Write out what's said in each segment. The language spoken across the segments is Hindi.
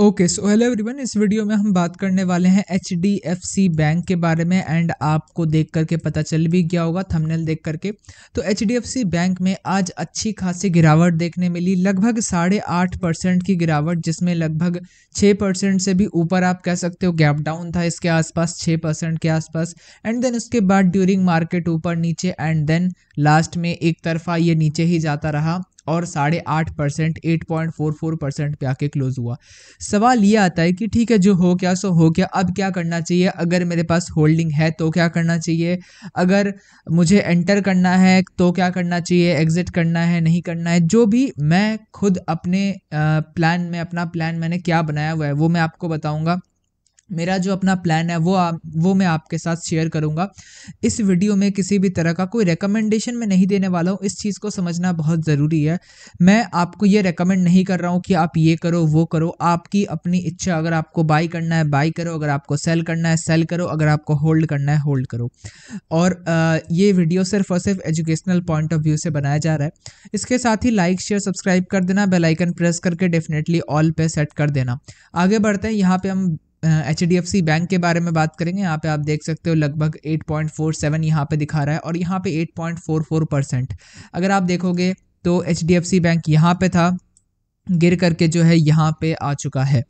ओके सो हेलो एवरीवन इस वीडियो में हम बात करने वाले हैं H D F C bank के बारे में एंड आपको देख करके पता चल भी गया होगा थंबनेल देख करके तो H D F C bank में आज अच्छी खासी गिरावट देखने मिली लगभग साढ़े आठ परसेंट की गिरावट जिसमें लगभग छः परसेंट से भी ऊपर आप कह सकते हो गैप डाउन था इसके आसपास छः परसेंट के आसपास एंड देन उसके बाद ड्यूरिंग मार्केट ऊपर नीचे एंड देन लास्ट में एक तरफा ये नीचे ही जाता रहा और साढ़े आठ percent eight point four four percent पे आके क्लोज़ हुआ सवाल ये आता है कि ठीक है जो हो क्या सो हो क्या अब क्या करना चाहिए अगर मेरे पास होल्डिंग है तो क्या करना चाहिए अगर मुझे एंटर करना है तो क्या करना चाहिए एग्ज़िट करना है नहीं करना है जो भी मैं खुद अपने प्लान में अपना प्लान मैंने क्या बनाया हुआ है वो मैं आपको बताऊँगा मेरा जो अपना प्लान है वो आ, वो मैं आपके साथ शेयर करूँगा इस वीडियो में किसी भी तरह का कोई रिकमेंडेशन मैं नहीं देने वाला हूँ इस चीज़ को समझना बहुत ज़रूरी है मैं आपको ये रेकमेंड नहीं कर रहा हूँ कि आप ये करो वो करो आपकी अपनी इच्छा अगर आपको बाई करना है बाई करो अगर आपको सेल करना है सेल करो अगर आपको होल्ड करना है होल्ड करो और आ, ये वीडियो सिर्फ और सिर्फ एजुकेशनल पॉइंट ऑफ व्यू से बनाया जा रहा है इसके साथ ही लाइक शेयर सब्सक्राइब कर देना बेलाइकन प्रेस करके डेफिनेटली ऑल पे सेट कर देना आगे बढ़ते हैं यहाँ पर हम H D F C bank के बारे में बात करेंगे यहाँ पे आप देख सकते हो लगभग एट पॉइंट फोर सेवन यहाँ पर दिखा रहा है और यहाँ पे फोर परसेंट अगर आप देखोगे तो H D F C bank यहाँ पे था गिर करके जो है यहाँ पे आ चुका है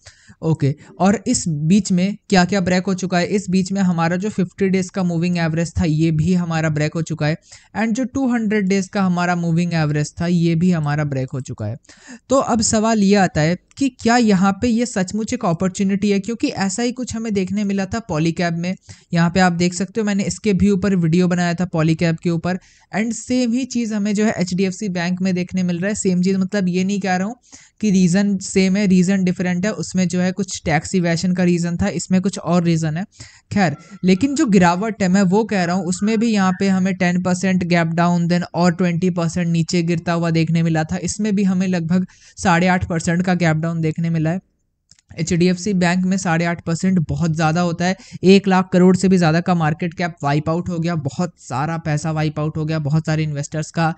ओके और इस बीच में क्या क्या ब्रेक हो चुका है इस बीच में हमारा जो 50 डेज़ का मूविंग एवरेज था ये भी हमारा ब्रेक हो चुका है एंड जो 200 डेज़ का हमारा मूविंग एवरेज था ये भी हमारा ब्रेक हो चुका है तो अब सवाल ये आता है कि क्या यहाँ पे ये सचमुच एक अपॉर्चुनिटी है क्योंकि ऐसा ही कुछ हमें देखने मिला था पॉलीकैब में यहाँ पे आप देख सकते हो मैंने इसके भी ऊपर वीडियो बनाया था पॉलीकैब के ऊपर एंड सेम ही चीज़ हमें जो है एच बैंक में देखने मिल रहा है सेम चीज़ मतलब ये नहीं कह रहा हूँ कि रीज़न सेम है रीज़न डिफरेंट है उसमें जो है कुछ टैक्स इवेशन का रीज़न था इसमें कुछ और रीज़न है खैर लेकिन जो गिरावट है मैं वो कह रहा हूँ उसमें भी यहाँ पे हमें ten percent gap down then और ट्वेंटी परसेंट नीचे गिरता हुआ देखने मिला था इसमें भी हमें लगभग साढ़े आठ परसेंट का गैप डाउन देखने मिला है H D F C bank में साढ़े आठ परसेंट बहुत ज़्यादा होता है एक लाख करोड़ से भी ज़्यादा का मार्केट कैप वाइप आउट हो गया बहुत सारा पैसा वाइप आउट हो गया बहुत सारे इन्वेस्टर्स का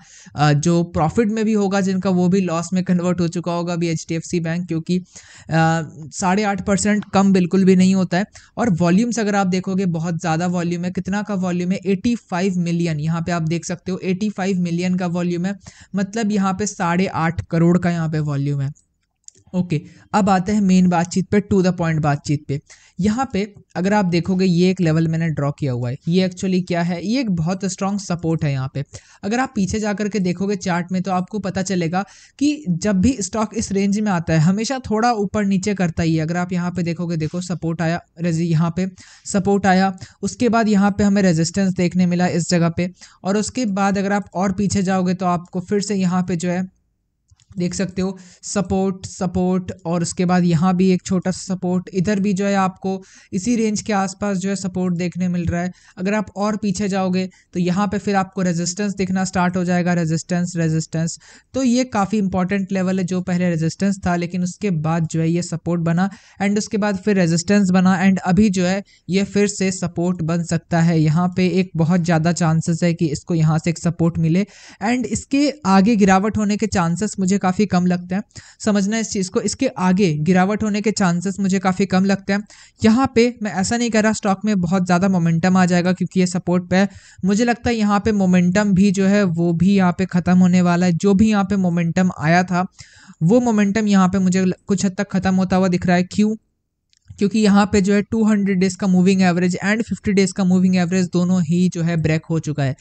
जो प्रॉफिट में भी होगा जिनका वो भी लॉस में कन्वर्ट हो चुका होगा अभी H D F C bank क्योंकि साढ़े आठ परसेंट कम बिल्कुल भी नहीं होता है और वॉल्यूम्स अगर आप देखोगे बहुत ज़्यादा वॉल्यूम है कितना का वॉल्यूम है एटी फाइव मिलियन यहाँ पर आप देख सकते हो एटी फाइव मिलियन का वॉल्यूम है मतलब यहाँ पर साढ़े आठ करोड़ का यहाँ पर वॉल्यूम है ओके अब आते हैं मेन बातचीत पे टू द पॉइंट बातचीत पे यहाँ पे अगर आप देखोगे ये एक लेवल मैंने ड्रॉ किया हुआ है ये एक्चुअली क्या है ये एक बहुत स्ट्रॉन्ग सपोर्ट है यहाँ पे अगर आप पीछे जा करके देखोगे चार्ट में तो आपको पता चलेगा कि जब भी स्टॉक इस रेंज में आता है हमेशा थोड़ा ऊपर नीचे करता ही है अगर आप यहाँ पे देखोगे देखो सपोर्ट आया यहाँ पे सपोर्ट आया उसके बाद यहाँ पे हमें रेजिस्टेंस देखने मिला इस जगह पे और उसके बाद अगर आप और पीछे जाओगे तो आपको फिर से यहाँ पे जो है देख सकते हो सपोर्ट सपोर्ट और उसके बाद यहाँ भी एक छोटा सा सपोर्ट इधर भी जो है आपको इसी रेंज के आसपास जो है सपोर्ट देखने मिल रहा है अगर आप और पीछे जाओगे तो यहाँ पे फिर आपको रेजिस्टेंस देखना स्टार्ट हो जाएगा रेजिस्टेंस रेजिस्टेंस तो ये काफ़ी इंपॉर्टेंट लेवल है जो पहले रेजिस्टेंस था लेकिन उसके बाद जो है ये सपोर्ट बना एंड उसके बाद फिर रेजिस्टेंस बना एंड अभी जो है ये फिर से सपोर्ट बन सकता है यहाँ पर एक बहुत ज़्यादा चांसेस है कि इसको यहाँ से एक सपोर्ट मिले एंड इसके आगे गिरावट होने के चांसेस मुझे काफ़ी कम लगते हैं समझना इस चीज़ को इसके आगे गिरावट होने के चांसेस मुझे काफ़ी कम लगते हैं यहाँ पे मैं ऐसा नहीं कह रहा स्टॉक में बहुत ज़्यादा मोमेंटम आ जाएगा क्योंकि ये सपोर्ट पे है मुझे लगता है यहाँ पे मोमेंटम भी जो है वो भी यहाँ पे ख़त्म होने वाला है जो भी यहाँ पे मोमेंटम आया था वो मोमेंटम यहाँ पे मुझे कुछ हद तक ख़त्म होता हुआ दिख रहा है क्यों क्योंकि यहाँ पे जो है 200 डेज़ का मूविंग एवरेज एंड 50 डेज़ का मूविंग एवरेज दोनों ही जो है ब्रेक हो चुका है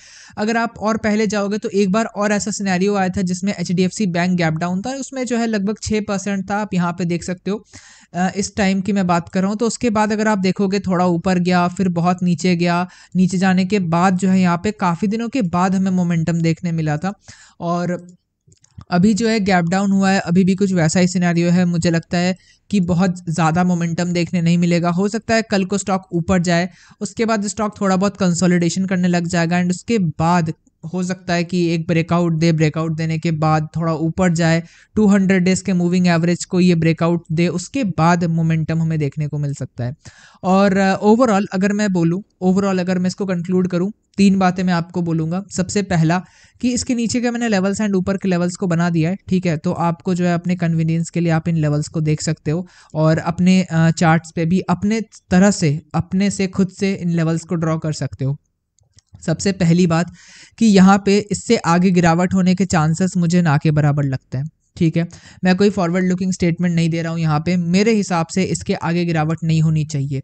अगर आप और पहले जाओगे तो एक बार और ऐसा सिनेरियो आया था जिसमें एच बैंक गैप डाउन था उसमें जो है लगभग छः परसेंट था आप यहाँ पर देख सकते हो इस टाइम की मैं बात कर रहा हूँ तो उसके बाद अगर आप देखोगे थोड़ा ऊपर गया फिर बहुत नीचे गया नीचे जाने के बाद जो है यहाँ पे काफ़ी दिनों के बाद हमें मोमेंटम देखने मिला था और अभी जो है गैप डाउन हुआ है अभी भी कुछ वैसा ही सिनेरियो है मुझे लगता है कि बहुत ज़्यादा मोमेंटम देखने नहीं मिलेगा हो सकता है कल को स्टॉक ऊपर जाए उसके बाद स्टॉक थोड़ा बहुत कंसोलिडेशन करने लग जाएगा एंड उसके बाद हो सकता है कि एक ब्रेकआउट दे ब्रेकआउट देने के बाद थोड़ा ऊपर जाए 200 डेज के मूविंग एवरेज को ये ब्रेकआउट दे उसके बाद मोमेंटम हमें देखने को मिल सकता है और ओवरऑल uh, अगर मैं बोलूँ ओवरऑल अगर मैं इसको कंक्लूड करूँ तीन बातें मैं आपको बोलूँगा सबसे पहला कि इसके नीचे के मैंने लेवल्स एंड ऊपर के लेवल्स को बना दिया है ठीक है तो आपको जो है अपने कन्वीनियंस के लिए आप इन लेवल्स को देख सकते हो और अपने चार्ट्स uh, पे भी अपने तरह से अपने से खुद से इन लेवल्स को ड्रॉ कर सकते हो सबसे पहली बात कि यहाँ पे इससे आगे गिरावट होने के चांसेस मुझे ना के बराबर लगते हैं ठीक है मैं कोई फॉरवर्ड लुकिंग स्टेटमेंट नहीं दे रहा हूँ यहाँ पे मेरे हिसाब से इसके आगे गिरावट नहीं होनी चाहिए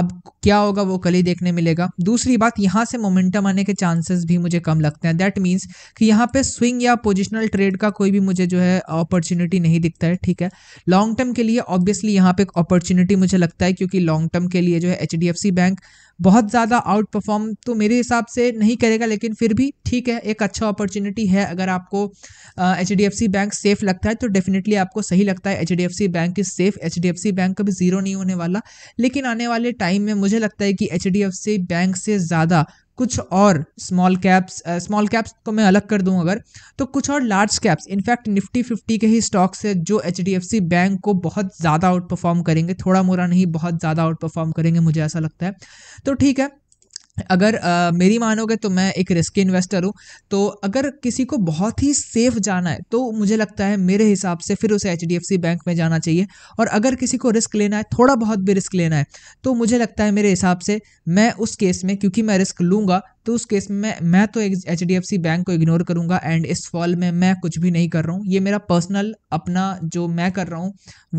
अब क्या होगा वो कल ही देखने मिलेगा दूसरी बात यहाँ से मोमेंटम आने के चांसेस भी मुझे कम लगते हैं दैट मीन्स कि यहाँ पे स्विंग या पोजिशनल ट्रेड का कोई भी मुझे जो है अपॉर्चुनिटी नहीं दिखता है ठीक है लॉन्ग टर्म के लिए ऑब्वियसली यहाँ पर एक अपॉर्चुनिटी मुझे लगता है क्योंकि लॉन्ग टर्म के लिए जो है एच बैंक बहुत ज़्यादा आउट परफॉर्म तो मेरे हिसाब से नहीं करेगा लेकिन फिर भी ठीक है एक अच्छा अपॉर्चुनिटी है अगर आपको H D F C bank safe लगता है तो डेफिनेटली आपको सही लगता है H D F C bank is safe H D F C bank कभी ज़ीरो नहीं होने वाला लेकिन आने वाले टाइम में मुझे लगता है कि H D F C bank से ज़्यादा कुछ और स्मॉल कैप्स स्मॉल कैप्स को मैं अलग कर दूं अगर तो कुछ और large caps in fact Nifty fifty के ही स्टॉक्स है जो एच बैंक को बहुत ज़्यादा आउट परफॉर्म करेंगे थोड़ा मोरा नहीं बहुत ज़्यादा आउट परफॉर्म करेंगे मुझे ऐसा लगता है तो ठीक है अगर आ, मेरी मानोगे तो मैं एक रिस्क इन्वेस्टर हूँ तो अगर किसी को बहुत ही सेफ जाना है तो मुझे लगता है मेरे हिसाब से फिर उसे एच बैंक में जाना चाहिए और अगर किसी को रिस्क लेना है थोड़ा बहुत भी रिस्क लेना है तो मुझे लगता है मेरे हिसाब से मैं उस केस में क्योंकि मैं रिस्क लूँगा तो उस केस में मैं मैं तो H D F C bank को इग्नोर करूंगा एंड इस फॉल में मैं कुछ भी नहीं कर रहा हूँ ये मेरा पर्सनल अपना जो मैं कर रहा हूँ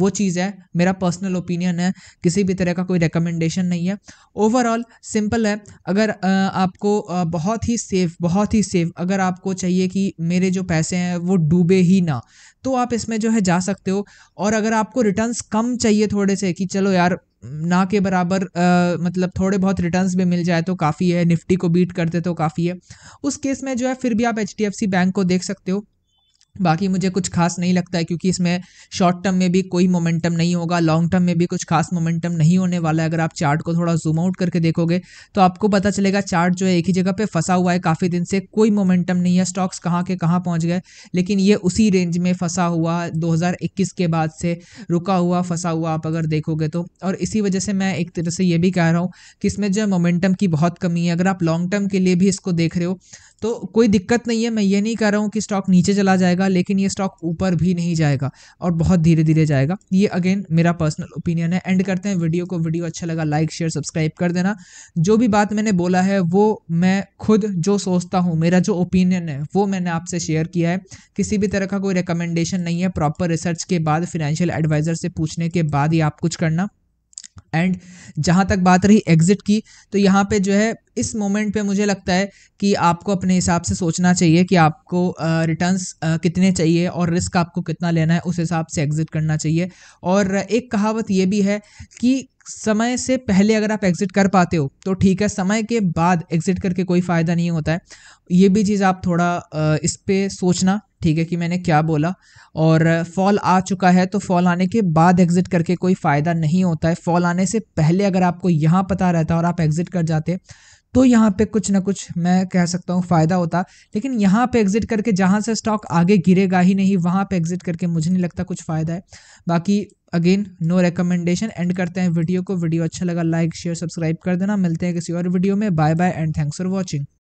वो चीज़ है मेरा पर्सनल ओपिनियन है किसी भी तरह का कोई रिकमेंडेशन नहीं है ओवरऑल सिंपल है अगर आपको बहुत ही सेफ बहुत ही सेफ अगर आपको चाहिए कि मेरे जो पैसे हैं वो डूबे ही ना तो आप इसमें जो है जा सकते हो और अगर आपको रिटर्न्स कम चाहिए थोड़े से कि चलो यार ना के बराबर आ, मतलब थोड़े बहुत रिटर्न्स भी मिल जाए तो काफ़ी है निफ्टी को बीट करते तो काफ़ी है उस केस में जो है फिर भी आप एच बैंक को देख सकते हो बाकी मुझे कुछ खास नहीं लगता है क्योंकि इसमें शॉर्ट टर्म में भी कोई मोमेंटम नहीं होगा लॉन्ग टर्म में भी कुछ खास मोमेंटम नहीं होने वाला है अगर आप चार्ट को थोड़ा जूम आउट करके देखोगे तो आपको पता चलेगा चार्ट जो है एक ही जगह पे फंसा हुआ है काफ़ी दिन से कोई मोमेंटम नहीं है स्टॉक्स कहाँ के कहाँ पहुँच गए लेकिन ये उसी रेंज में फंसा हुआ दो के बाद से रुका हुआ फंसा हुआ आप अगर देखोगे तो और इसी वजह से मैं एक तरह से ये भी कह रहा हूँ कि इसमें जो है मोमेंटम की बहुत कमी है अगर आप लॉन्ग टर्म के लिए भी इसको देख रहे हो तो कोई दिक्कत नहीं है मैं ये नहीं कह रहा हूँ कि स्टॉक नीचे चला जाएगा लेकिन ये स्टॉक ऊपर भी नहीं जाएगा और बहुत धीरे धीरे जाएगा ये अगेन मेरा पर्सनल ओपिनियन है एंड करते हैं वीडियो को वीडियो अच्छा लगा लाइक शेयर सब्सक्राइब कर देना जो भी बात मैंने बोला है वो मैं खुद जो सोचता हूँ मेरा जो ओपिनियन है वो मैंने आपसे शेयर किया है किसी भी तरह का कोई रिकमेंडेशन नहीं है प्रॉपर रिसर्च के बाद फिनेंशियल एडवाइज़र से पूछने के बाद ही आप कुछ करना एंड जहाँ तक बात रही एग्ज़िट की तो यहाँ पे जो है इस मोमेंट पे मुझे लगता है कि आपको अपने हिसाब से सोचना चाहिए कि आपको रिटर्न्स कितने चाहिए और रिस्क आपको कितना लेना है उस हिसाब से एग्ज़िट करना चाहिए और एक कहावत ये भी है कि समय से पहले अगर आप एग्ज़िट कर पाते हो तो ठीक है समय के बाद एग्ज़िट करके कोई फ़ायदा नहीं होता है ये भी चीज़ आप थोड़ा इस पर सोचना ठीक है कि मैंने क्या बोला और फॉल आ चुका है तो फॉल आने के बाद एग्ज़िट करके कोई फ़ायदा नहीं होता है फॉल आने से पहले अगर आपको यहाँ पता रहता और आप एग्ज़िट कर जाते तो यहाँ पे कुछ ना कुछ मैं कह सकता हूँ फ़ायदा होता लेकिन यहाँ पे एग्ज़िट करके जहाँ से स्टॉक आगे गिरेगा ही नहीं वहाँ पे एग्ज़िट करके मुझे नहीं लगता कुछ फ़ायदा है बाकी अगेन नो रिकमेंडेशन एंड करते हैं वीडियो को वीडियो अच्छा लगा लाइक शेयर सब्सक्राइब कर देना मिलते हैं किसी और वीडियो में bye bye and thanks for watching